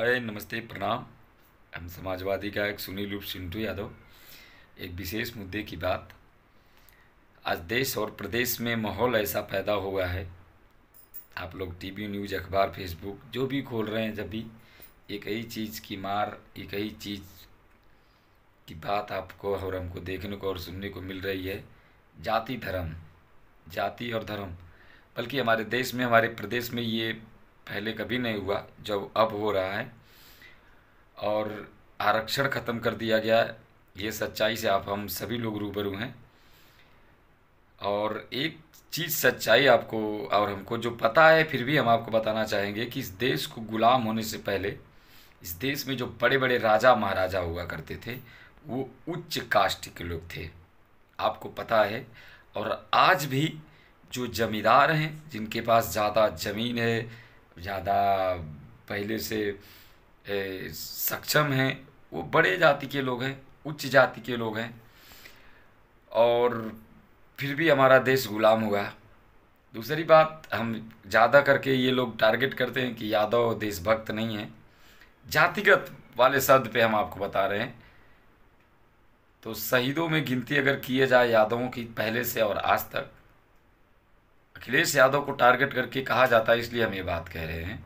आए नमस्ते प्रणाम हम समाजवादी गायक सुनील रूप सिंटू यादव एक विशेष मुद्दे की बात आज देश और प्रदेश में माहौल ऐसा पैदा हुआ है आप लोग टीवी न्यूज़ अखबार फेसबुक जो भी खोल रहे हैं जब भी एक ही चीज़ की मार एक ही चीज़ की बात आपको और हमको देखने को और सुनने को मिल रही है जाति धर्म जाति और धर्म बल्कि हमारे देश में हमारे प्रदेश में ये पहले कभी नहीं हुआ जब अब हो रहा है और आरक्षण ख़त्म कर दिया गया है ये सच्चाई से आप हम सभी लोग रूबरू हैं और एक चीज़ सच्चाई आपको और हमको जो पता है फिर भी हम आपको बताना चाहेंगे कि इस देश को गुलाम होने से पहले इस देश में जो बड़े बड़े राजा महाराजा हुआ करते थे वो उच्च कास्ट के लोग थे आपको पता है और आज भी जो जमींदार हैं जिनके पास ज़्यादा ज़मीन है ज़्यादा पहले से ए, सक्षम हैं वो बड़े जाति के लोग हैं उच्च जाति के लोग हैं और फिर भी हमारा देश गुलाम हुआ दूसरी बात हम ज़्यादा करके ये लोग टारगेट करते हैं कि यादव देशभक्त नहीं हैं जातिगत वाले शब्द पे हम आपको बता रहे हैं तो शहीदों में गिनती अगर किए जाए यादवों की पहले से और आज तक अखिलेश यादव को टारगेट करके कहा जाता है इसलिए हम ये बात कह रहे हैं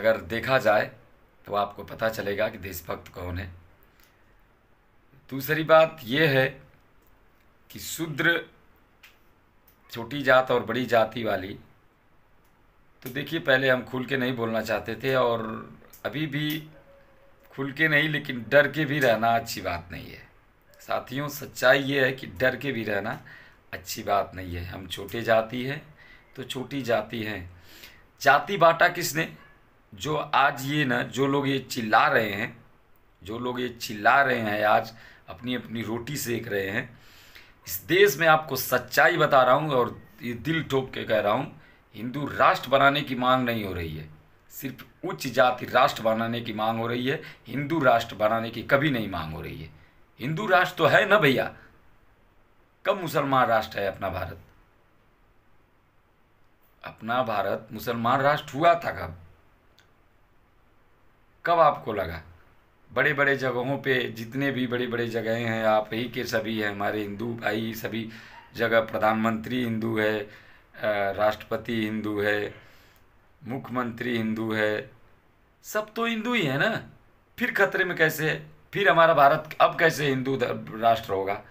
अगर देखा जाए तो आपको पता चलेगा कि देशभक्त कौन है दूसरी बात यह है कि शूद्र छोटी जात और बड़ी जाति वाली तो देखिए पहले हम खुल के नहीं बोलना चाहते थे और अभी भी खुल के नहीं लेकिन डर के भी रहना अच्छी बात नहीं है साथियों सच्चाई ये है कि डर के भी रहना अच्छी बात नहीं है हम छोटे जाति हैं तो छोटी जाति हैं जाति बांटा किसने जो आज ये ना जो लोग ये चिल्ला रहे हैं जो लोग ये चिल्ला रहे हैं आज अपनी अपनी रोटी सेक रहे हैं इस देश में आपको सच्चाई बता रहा हूँ और ये दिल ठोक के कह रहा हूँ हिंदू राष्ट्र बनाने की मांग नहीं हो रही है सिर्फ उच्च जाति राष्ट्र बनाने की मांग हो रही है हिंदू राष्ट्र बनाने की कभी नहीं मांग हो रही है हिंदू राष्ट्र तो है ना भैया कब मुसलमान राष्ट्र है अपना भारत अपना भारत मुसलमान राष्ट्र हुआ था कब कब आपको लगा बड़े बड़े जगहों पे जितने भी बड़े बड़े जगहें हैं आप ही के सभी हैं हमारे हिंदू भाई सभी जगह प्रधानमंत्री हिंदू है राष्ट्रपति हिंदू है मुख्यमंत्री हिंदू है सब तो हिंदू ही है ना फिर खतरे में कैसे फिर हमारा भारत अब कैसे हिंदू राष्ट्र होगा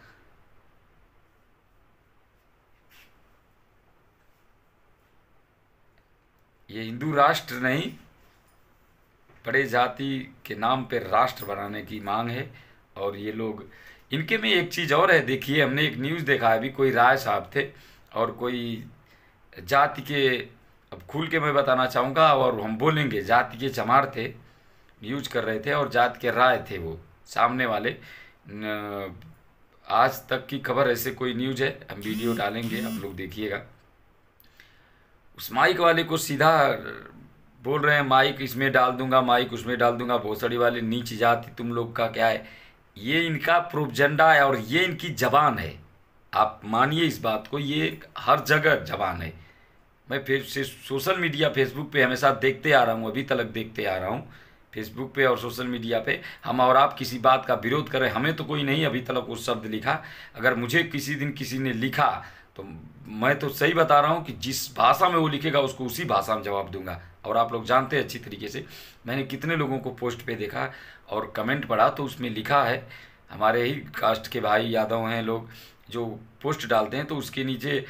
ये हिंदू राष्ट्र नहीं बड़े जाति के नाम पर राष्ट्र बनाने की मांग है और ये लोग इनके में एक चीज़ और है देखिए हमने एक न्यूज़ देखा है अभी कोई राय साहब थे और कोई जाति के अब खुल के मैं बताना चाहूँगा और हम बोलेंगे जाति के चमार थे न्यूज कर रहे थे और जात के राय थे वो सामने वाले न, आज तक की खबर ऐसे कोई न्यूज है हम वीडियो डालेंगे आप लोग देखिएगा उस माइक वाले को सीधा बोल रहे हैं माइक इसमें डाल दूंगा माइक उसमें डाल दूंगा भोसड़ी वाले नीचे जाती तुम लोग का क्या है ये इनका प्रोपजेंडा है और ये इनकी जबान है आप मानिए इस बात को ये हर जगह जबान है मैं फिर से सोशल मीडिया फेसबुक पे हमेशा देखते आ रहा हूँ अभी तक देखते आ रहा हूँ फेसबुक पे और सोशल मीडिया पे हम और आप किसी बात का विरोध करें हमें तो कोई नहीं अभी तक वो शब्द लिखा अगर मुझे किसी दिन किसी ने लिखा तो मैं तो सही बता रहा हूँ कि जिस भाषा में वो लिखेगा उसको उसी भाषा में जवाब दूंगा और आप लोग जानते हैं अच्छी तरीके से मैंने कितने लोगों को पोस्ट पे देखा और कमेंट पढ़ा तो उसमें लिखा है हमारे ही कास्ट के भाई यादव हैं लोग जो पोस्ट डालते हैं तो उसके नीचे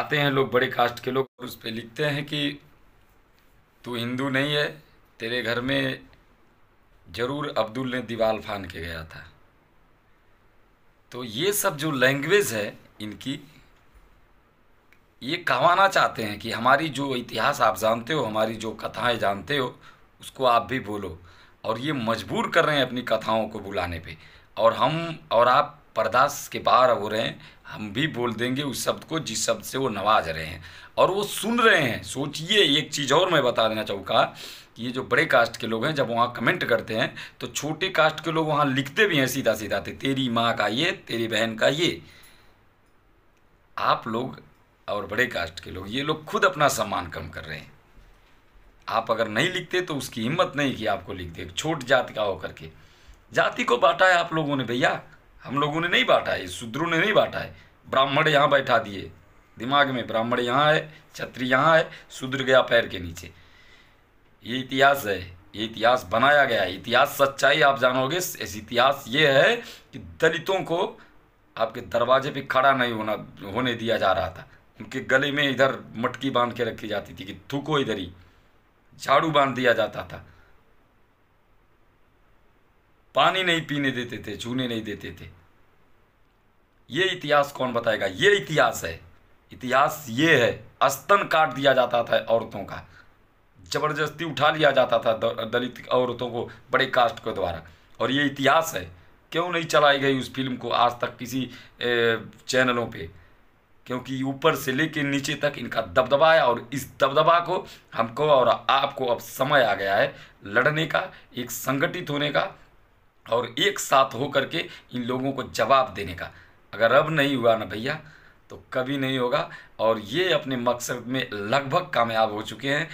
आते हैं लोग बड़े कास्ट के लोग उस पर लिखते हैं कि तू हिंदू नहीं है तेरे घर में ज़रूर अब्दुल ने दीवार फान के गया था तो ये सब जो लैंग्वेज है इनकी ये कहवाना चाहते हैं कि हमारी जो इतिहास आप जानते हो हमारी जो कथाएं जानते हो उसको आप भी बोलो और ये मजबूर कर रहे हैं अपनी कथाओं को बुलाने पे और हम और आप परदास के बाहर हो रहे हैं हम भी बोल देंगे उस शब्द को जिस शब्द से वो नवाज रहे हैं और वो सुन रहे हैं सोचिए एक चीज़ और मैं बता देना चाहूँगा कि ये जो बड़े कास्ट के लोग हैं जब वहाँ कमेंट करते हैं तो छोटे कास्ट के लोग वहाँ लिखते भी हैं सीधा सीधा थे तेरी माँ का ये तेरी बहन का ये आप लोग और बड़े कास्ट के लोग ये लोग खुद अपना सम्मान कम कर रहे हैं आप अगर नहीं लिखते तो उसकी हिम्मत नहीं कि आपको लिख दे छोट जात का हो करके जाति को बांटा है आप लोगों ने भैया हम लोगों ने नहीं बांटा है शूद्रों ने नहीं बांटा है ब्राह्मण यहाँ बैठा दिए दिमाग में ब्राह्मण यहाँ है छत्री यहाँ है शूद्र गया पैर के नीचे ये इतिहास है ये इतिहास बनाया गया है इतिहास सच्चाई आप जानोगे इस इतिहास ये है कि दलितों को आपके दरवाजे पे खड़ा नहीं होना होने दिया जा रहा था उनके गले में इधर मटकी बांध के रखी जाती थी कि थूको इधर ही झाड़ू बांध दिया जाता था पानी नहीं पीने देते थे छूने नहीं देते थे ये इतिहास कौन बताएगा ये इतिहास है इतिहास ये है अस्तन काट दिया जाता था औरतों का जबरदस्ती उठा लिया जाता था दलित औरतों को बड़े कास्ट के द्वारा और ये इतिहास है क्यों नहीं चलाई गई उस फिल्म को आज तक किसी चैनलों पे क्योंकि ऊपर से लेके नीचे तक इनका दबदबा है और इस दबदबा को हमको और आपको अब समय आ गया है लड़ने का एक संगठित होने का और एक साथ होकर के इन लोगों को जवाब देने का अगर अब नहीं हुआ ना भैया तो कभी नहीं होगा और ये अपने मकसद में लगभग कामयाब हो चुके हैं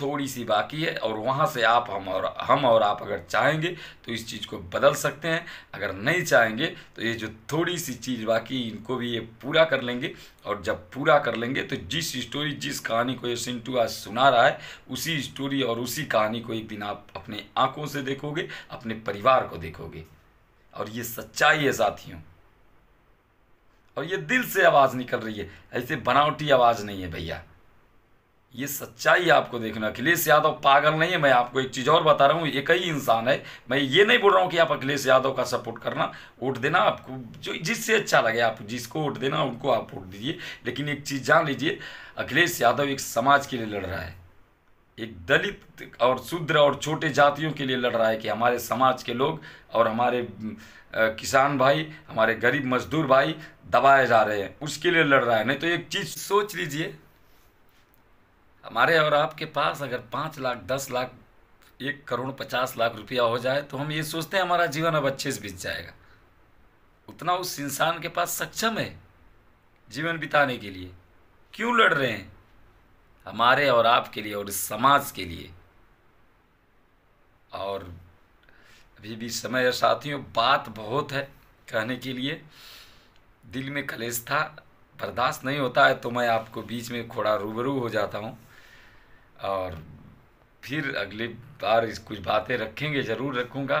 थोड़ी सी बाकी है और वहाँ से आप हम और हम और आप अगर चाहेंगे तो इस चीज़ को बदल सकते हैं अगर नहीं चाहेंगे तो ये जो थोड़ी सी चीज़ बाकी इनको भी ये पूरा कर लेंगे और जब पूरा कर लेंगे तो जिस स्टोरी जिस कहानी को ये सिंटू आज सुना रहा है उसी स्टोरी और उसी कहानी को एक दिन आप अपने आँखों से देखोगे अपने परिवार को देखोगे और ये सच्चाई है साथियों और ये दिल से आवाज़ निकल रही है ऐसे बनावटी आवाज़ नहीं है भैया ये सच्चाई है आपको देखना अखिलेश यादव पागल नहीं है मैं आपको एक चीज़ और बता रहा हूँ एक ही इंसान है मैं ये नहीं बोल रहा हूँ कि आप अखिलेश यादव का सपोर्ट करना वोट देना आपको जो जिससे अच्छा लगे आप जिसको वोट देना उनको आप वोट दीजिए लेकिन एक चीज़ जान लीजिए अखिलेश यादव एक समाज के लिए लड़ रहा है एक दलित और शूद्र और छोटे जातियों के लिए लड़ रहा है कि हमारे समाज के लोग और हमारे किसान भाई हमारे गरीब मजदूर भाई दबाए जा रहे हैं उसके लिए लड़ रहा है नहीं तो एक चीज़ सोच लीजिए हमारे और आपके पास अगर पाँच लाख दस लाख एक करोड़ पचास लाख रुपया हो जाए तो हम ये सोचते हैं हमारा जीवन अब अच्छे से बीत जाएगा उतना उस इंसान के पास सक्षम है जीवन बिताने के लिए क्यों लड़ रहे हैं हमारे और आपके लिए और इस समाज के लिए और अभी भी समय है साथियों बात बहुत है कहने के लिए दिल में कलेश था बर्दाश्त नहीं होता है तो मैं आपको बीच में थोड़ा रूबरू हो जाता हूँ और फिर अगली बार इस कुछ बातें रखेंगे ज़रूर रखूँगा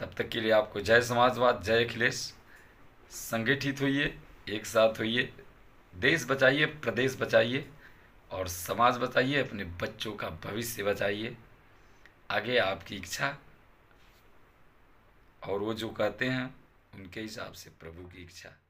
तब तक के लिए आपको जय समाजवाद जय अखिलेश संगठित होइए एक साथ होइए देश बचाइए प्रदेश बचाइए और समाज बचाइए अपने बच्चों का भविष्य बचाइए आगे आपकी इच्छा और वो जो कहते हैं उनके हिसाब से प्रभु की इच्छा